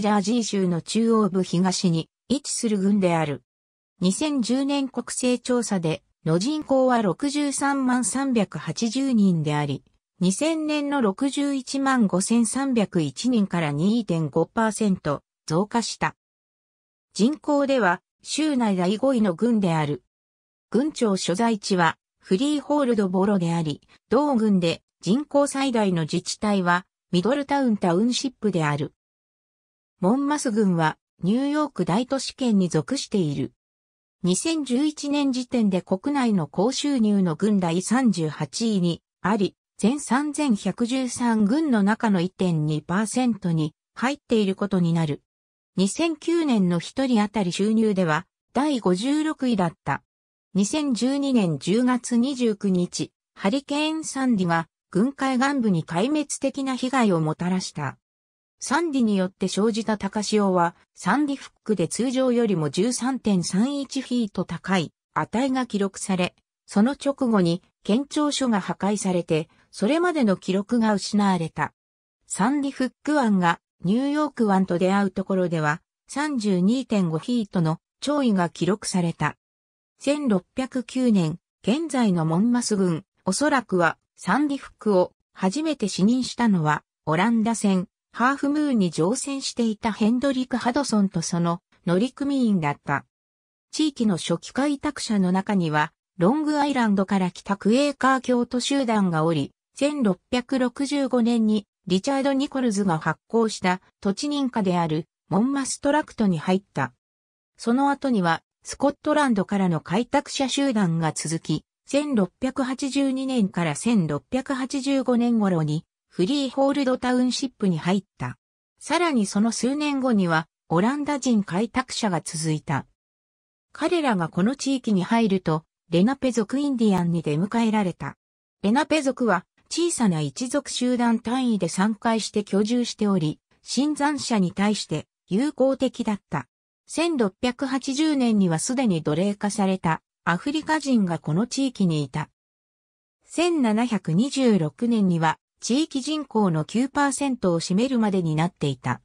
ジャージー州の中央部東に位置する郡である。2010年国勢調査で、の人口は63万380人であり、2000年の61万5301人から2.5%増加した。人口では、州内第5位の郡である。郡庁所在地は、フリーホールドボロであり、同郡で人口最大の自治体は、ミドルタウンタウンシップである。モンマス郡はニューヨーク大都市圏に属している。2011年時点で国内の高収入の軍第38位にあり、全3113軍の中の1.2%に入っていることになる。2009年の1人当たり収入では第56位だった。2012年10月29日、ハリケーンサンディが軍海岸部に壊滅的な被害をもたらした。サンディによって生じた高潮は、サンディフックで通常よりも13.31フィート高い値が記録され、その直後に県庁所が破壊されて、それまでの記録が失われた。サンディフック湾がニューヨーク湾と出会うところでは32.5フィートの潮位が記録された。1609年、現在のモンマス軍、おそらくはサンディフックを初めて視認したのはオランダ戦。ハーフムーンに乗船していたヘンドリック・ハドソンとその乗組員だった。地域の初期開拓者の中には、ロングアイランドから来たクエーカー教徒集団がおり、1665年にリチャード・ニコルズが発行した土地認可であるモンマストラクトに入った。その後にはスコットランドからの開拓者集団が続き、1682年から1685年頃にフリーホールドタウンシップに入った。さらにその数年後には、オランダ人開拓者が続いた。彼らがこの地域に入ると、レナペ族インディアンに出迎えられた。レナペ族は小さな一族集団単位で参加して居住しており、新参者に対して友好的だった。1680年にはすでに奴隷化されたアフリカ人がこの地域にいた。1726年には地域人口の9%を占めるまでになっていた。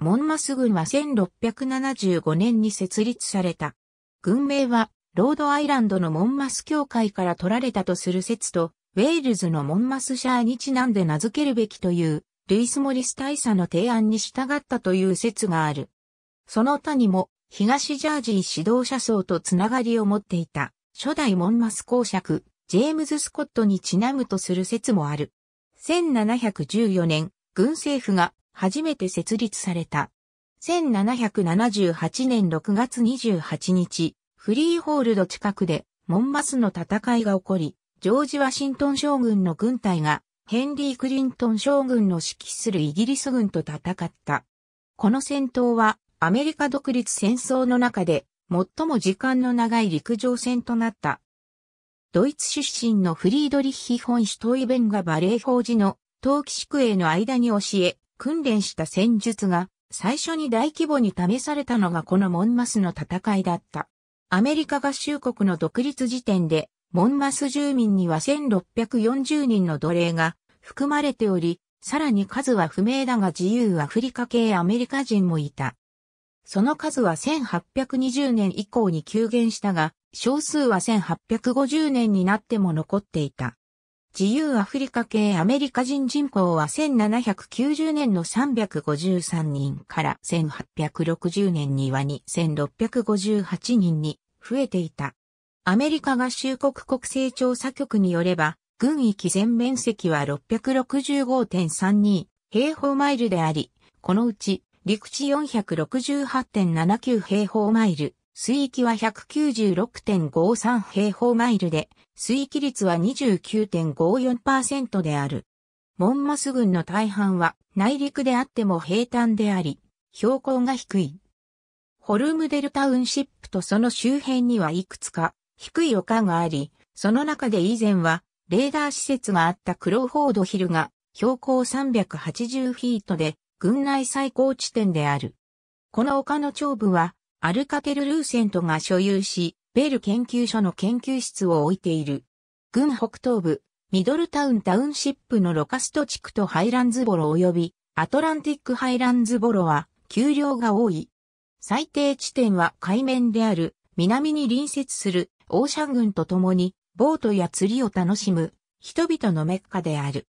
モンマス軍は1675年に設立された。軍名は、ロードアイランドのモンマス教会から取られたとする説と、ウェールズのモンマスシャーにちなんで名付けるべきという、ルイス・モリス大佐の提案に従ったという説がある。その他にも、東ジャージー指導者層とつながりを持っていた、初代モンマス公爵、ジェームズ・スコットにちなむとする説もある。1714年、軍政府が初めて設立された。1778年6月28日、フリーホールド近くで、モンマスの戦いが起こり、ジョージ・ワシントン将軍の軍隊が、ヘンリー・クリントン将軍の指揮するイギリス軍と戦った。この戦闘は、アメリカ独立戦争の中で、最も時間の長い陸上戦となった。ドイツ出身のフリードリッヒ・ホン・シュトイベンがバレー法事の陶器宿営の間に教え、訓練した戦術が最初に大規模に試されたのがこのモンマスの戦いだった。アメリカ合衆国の独立時点で、モンマス住民には1640人の奴隷が含まれており、さらに数は不明だが自由アフリカ系アメリカ人もいた。その数は1820年以降に急減したが、少数は1850年になっても残っていた。自由アフリカ系アメリカ人人口は1790年の353人から1860年には2658人に増えていた。アメリカ合衆国国勢調査局によれば、軍域全面積は665.32平方マイルであり、このうち陸地468.79平方マイル、水域は196.53平方マイルで、水域率は29.54%である。モンマス郡の大半は内陸であっても平坦であり、標高が低い。ホルムデルタウンシップとその周辺にはいくつか低い丘があり、その中で以前はレーダー施設があったクローフォードヒルが標高380フィートで群内最高地点である。この丘の頂部はアルカテル・ルーセントが所有し、ベル研究所の研究室を置いている。軍北東部、ミドルタウンタウンシップのロカスト地区とハイランズボロ及び、アトランティックハイランズボロは、丘陵が多い。最低地点は海面である、南に隣接する、オーシャン軍と共に、ボートや釣りを楽しむ、人々のメッカである。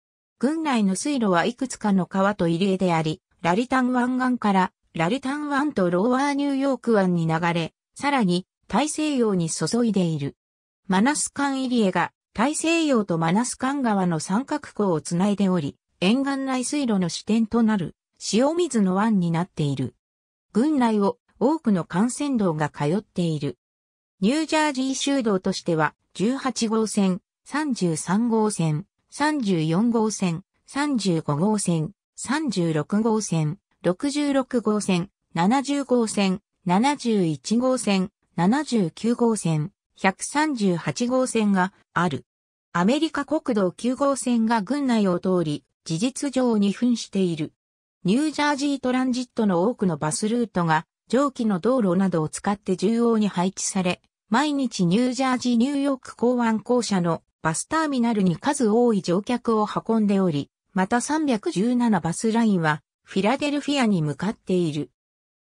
軍内の水路はいくつかの川と入り江であり、ラリタン湾岸からラルタン湾とローワーニューヨーク湾に流れ、さらに大西洋に注いでいる。マナスカン入江が大西洋とマナスカン川の三角港をつないでおり、沿岸内水路の支点となる塩水の湾になっている。郡内を多くの幹線道が通っている。ニュージャージー州道としては18号線、33号線、34号線、35号線、36号線、66号線、70号線、71号線、79号線、138号線がある。アメリカ国道9号線が軍内を通り、事実上に分している。ニュージャージートランジットの多くのバスルートが、上記の道路などを使って縦横に配置され、毎日ニュージャージーニューヨーク港湾校舎のバスターミナルに数多い乗客を運んでおり、また317バスラインはフィラデルフィアに向かっている。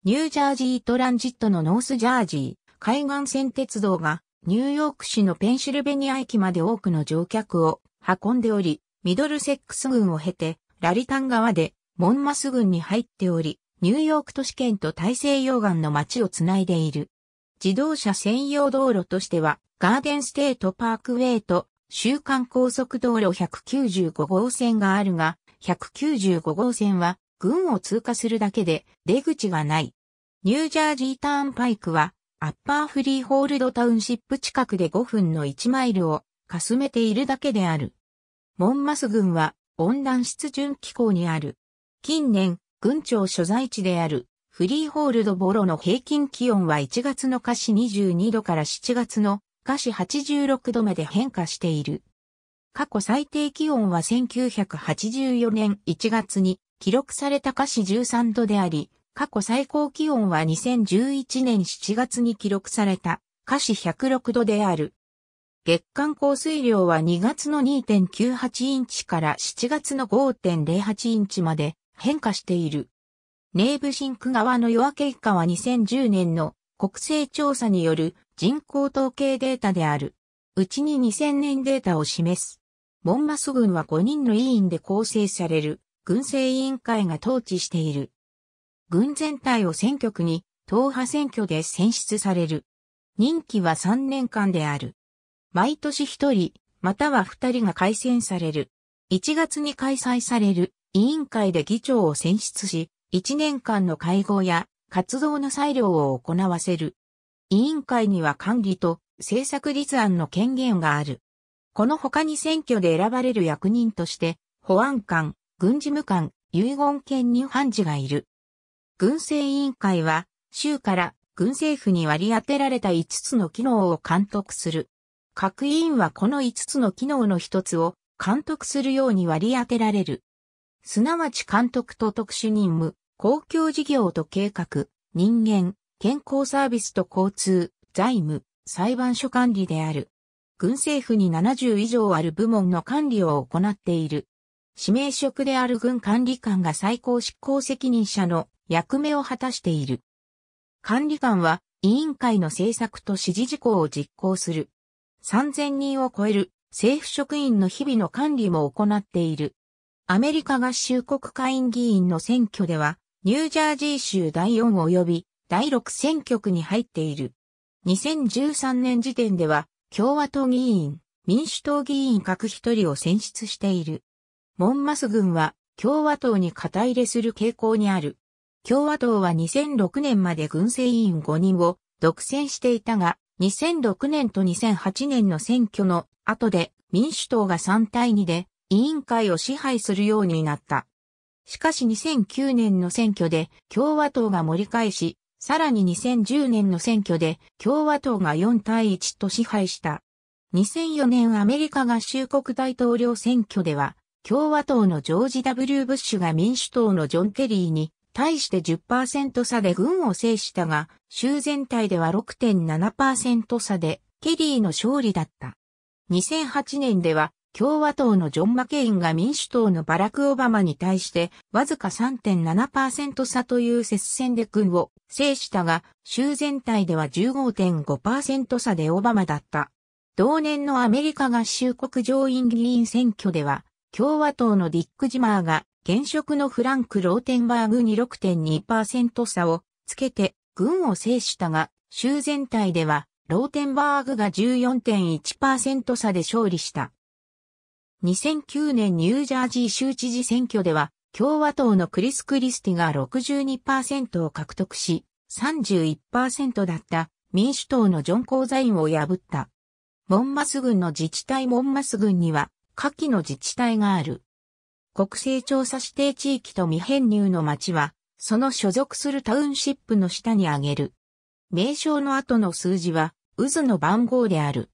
ニュージャージートランジットのノースジャージー海岸線鉄道がニューヨーク市のペンシルベニア駅まで多くの乗客を運んでおり、ミドルセックス軍を経てラリタン川でモンマス軍に入っており、ニューヨーク都市圏と大西洋岸の街をつないでいる。自動車専用道路としては、ガーデンステートパークウェイと週間高速道路195号線があるが、195号線は軍を通過するだけで出口がない。ニュージャージーターンパイクはアッパーフリーホールドタウンシップ近くで5分の1マイルをかすめているだけである。モンマス軍は温暖湿潤気候にある。近年、軍庁所在地であるフリーホールドボロの平均気温は1月の下市22度から7月の下市86度まで変化している。過去最低気温は1984年1月に記録された華氏13度であり、過去最高気温は2011年7月に記録された華氏106度である。月間降水量は2月の2.98インチから7月の5.08インチまで変化している。ネーブシンク川の夜明け以下は2010年の国勢調査による人口統計データである。うちに2000年データを示す。モンマス軍は5人の委員で構成される。軍政委員会が統治している。軍全体を選挙区に、党派選挙で選出される。任期は3年間である。毎年1人、または2人が改選される。1月に開催される委員会で議長を選出し、1年間の会合や活動の裁量を行わせる。委員会には管理と政策立案の権限がある。この他に選挙で選ばれる役人として、保安官、軍事務官、遺言権に判事がいる。軍政委員会は、州から軍政府に割り当てられた5つの機能を監督する。各委員はこの5つの機能の1つを監督するように割り当てられる。すなわち監督と特殊任務、公共事業と計画、人間、健康サービスと交通、財務、裁判所管理である。軍政府に70以上ある部門の管理を行っている。指名職である軍管理官が最高執行責任者の役目を果たしている。管理官は委員会の政策と指示事項を実行する。3000人を超える政府職員の日々の管理も行っている。アメリカ合衆国会員議員の選挙では、ニュージャージー州第4及び第6選挙区に入っている。2013年時点では、共和党議員、民主党議員各一人を選出している。モンマス軍は共和党に肩入れする傾向にある。共和党は2006年まで軍政委員5人を独占していたが、2006年と2008年の選挙の後で民主党が3対2で委員会を支配するようになった。しかし2009年の選挙で共和党が盛り返し、さらに2010年の選挙で共和党が4対1と支配した。2004年アメリカ合衆国大統領選挙では共和党のジョージ・ W・ ブッシュが民主党のジョン・ケリーに対して10%差で軍を制したが、州全体では6.7%差でケリーの勝利だった。2008年では共和党のジョン・マケインが民主党のバラク・オバマに対してわずか3.7%差という接戦で軍を制したが、州全体では15.5%差でオバマだった。同年のアメリカ合衆国上院議員選挙では、共和党のディック・ジマーが、現職のフランク・ローテンバーグに6.2%差をつけて、軍を制したが、州全体では、ローテンバーグが14.1%差で勝利した。2009年ニュージャージー州知事選挙では、共和党のクリス・クリスティが62%を獲得し、31%だった民主党のジョン・コーザインを破った。モンマス軍の自治体モンマス軍には下記の自治体がある。国勢調査指定地域と未編入の町は、その所属するタウンシップの下に挙げる。名称の後の数字は、渦の番号である。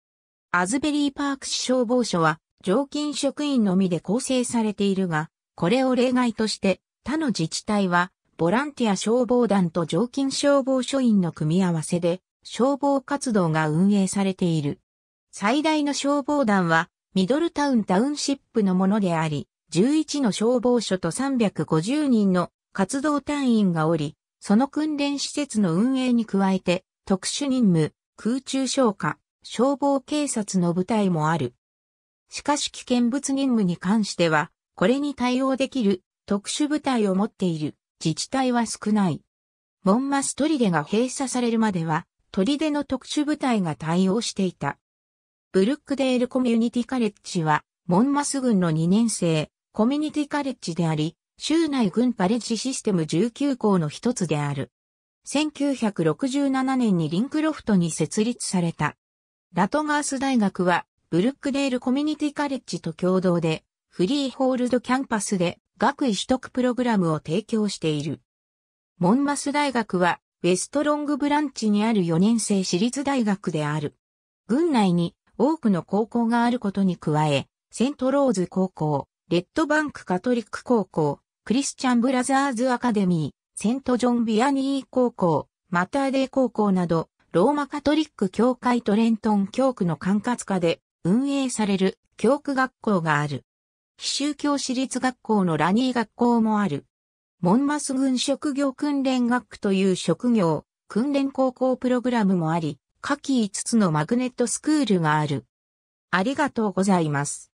アズベリーパーク市消防署は、常勤職員のみで構成されているが、これを例外として、他の自治体は、ボランティア消防団と常勤消防署員の組み合わせで、消防活動が運営されている。最大の消防団は、ミドルタウンタウンシップのものであり、11の消防署と350人の活動隊員がおり、その訓練施設の運営に加えて、特殊任務、空中消火、消防警察の部隊もある。しかし危険物任務に関しては、これに対応できる特殊部隊を持っている自治体は少ない。モンマス砦が閉鎖されるまでは、砦の特殊部隊が対応していた。ブルックデールコミュニティカレッジは、モンマス郡の2年生、コミュニティカレッジであり、州内郡パレッジシステム19校の一つである。1967年にリンクロフトに設立された。ラトガース大学は、ブルックデールコミュニティカレッジと共同で、フリーホールドキャンパスで学位取得プログラムを提供している。モンマス大学は、ウェストロングブランチにある4年生私立大学である。郡内に多くの高校があることに加え、セントローズ高校、レッドバンクカトリック高校、クリスチャンブラザーズアカデミー、セントジョンビアニー高校、マターデー高校など、ローマカトリック教会トレントン教区の管轄下で運営される教区学校がある。非宗教私立学校のラニー学校もある。モンマス軍職業訓練学区という職業、訓練高校プログラムもあり、下記5つのマグネットスクールがある。ありがとうございます。